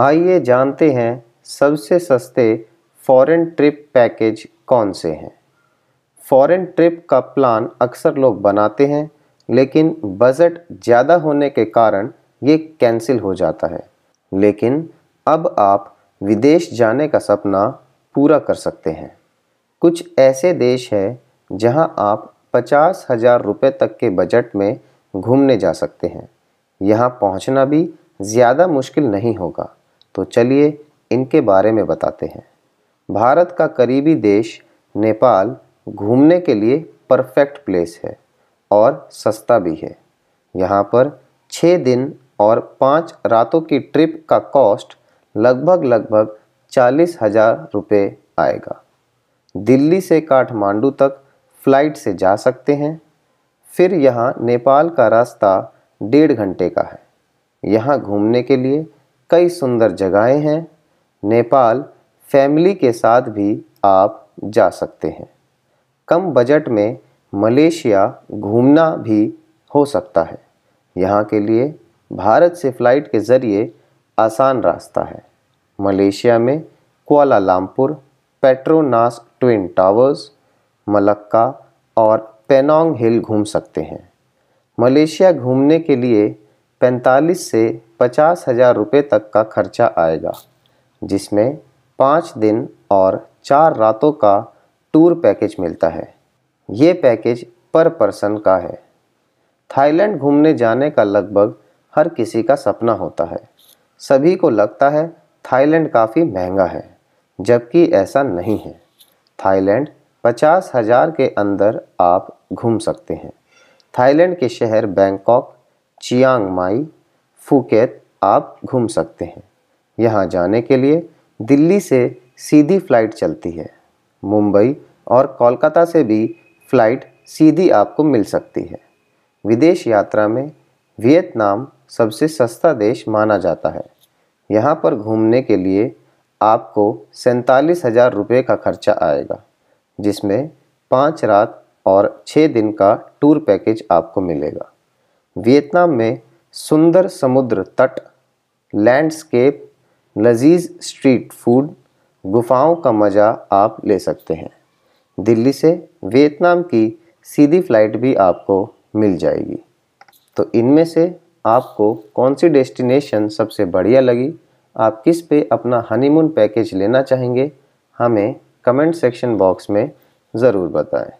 आइए जानते हैं सबसे सस्ते फॉरेन ट्रिप पैकेज कौन से हैं फॉरेन ट्रिप का प्लान अक्सर लोग बनाते हैं लेकिन बजट ज़्यादा होने के कारण ये कैंसिल हो जाता है लेकिन अब आप विदेश जाने का सपना पूरा कर सकते हैं कुछ ऐसे देश हैं जहां आप पचास हज़ार रुपये तक के बजट में घूमने जा सकते हैं यहाँ पहुँचना भी ज़्यादा मुश्किल नहीं होगा तो चलिए इनके बारे में बताते हैं भारत का करीबी देश नेपाल घूमने के लिए परफेक्ट प्लेस है और सस्ता भी है यहाँ पर छः दिन और पाँच रातों की ट्रिप का कॉस्ट लगभग लगभग चालीस हज़ार रुपये आएगा दिल्ली से काठमांडू तक फ्लाइट से जा सकते हैं फिर यहाँ नेपाल का रास्ता डेढ़ घंटे का है यहाँ घूमने के लिए कई सुंदर जगहें हैं नेपाल फैमिली के साथ भी आप जा सकते हैं कम बजट में मलेशिया घूमना भी हो सकता है यहाँ के लिए भारत से फ़्लाइट के ज़रिए आसान रास्ता है मलेशिया में Lumpur Petronas twin towers Malacca और पेनोंग हिल घूम सकते हैं मलेशिया घूमने के लिए 45 से पचास हज़ार रुपये तक का खर्चा आएगा जिसमें पाँच दिन और चार रातों का टूर पैकेज मिलता है ये पैकेज पर पर्सन का है थाईलैंड घूमने जाने का लगभग हर किसी का सपना होता है सभी को लगता है थाईलैंड काफ़ी महंगा है जबकि ऐसा नहीं है थाईलैंड पचास हज़ार के अंदर आप घूम सकते हैं थाईलैंड के शहर बैंकॉक चियांग माई फुकेत आप घूम सकते हैं यहाँ जाने के लिए दिल्ली से सीधी फ्लाइट चलती है मुंबई और कोलकाता से भी फ्लाइट सीधी आपको मिल सकती है विदेश यात्रा में वियतनाम सबसे सस्ता देश माना जाता है यहाँ पर घूमने के लिए आपको सैंतालीस हज़ार रुपये का खर्चा आएगा जिसमें पाँच रात और छः दिन का टूर पैकेज आपको मिलेगा वियतनाम में सुंदर समुद्र तट लैंडस्केप लजीज स्ट्रीट फूड गुफाओं का मज़ा आप ले सकते हैं दिल्ली से वियतनाम की सीधी फ्लाइट भी आपको मिल जाएगी तो इनमें से आपको कौन सी डेस्टिनेशन सबसे बढ़िया लगी आप किस पे अपना हनीमून पैकेज लेना चाहेंगे हमें कमेंट सेक्शन बॉक्स में ज़रूर बताएं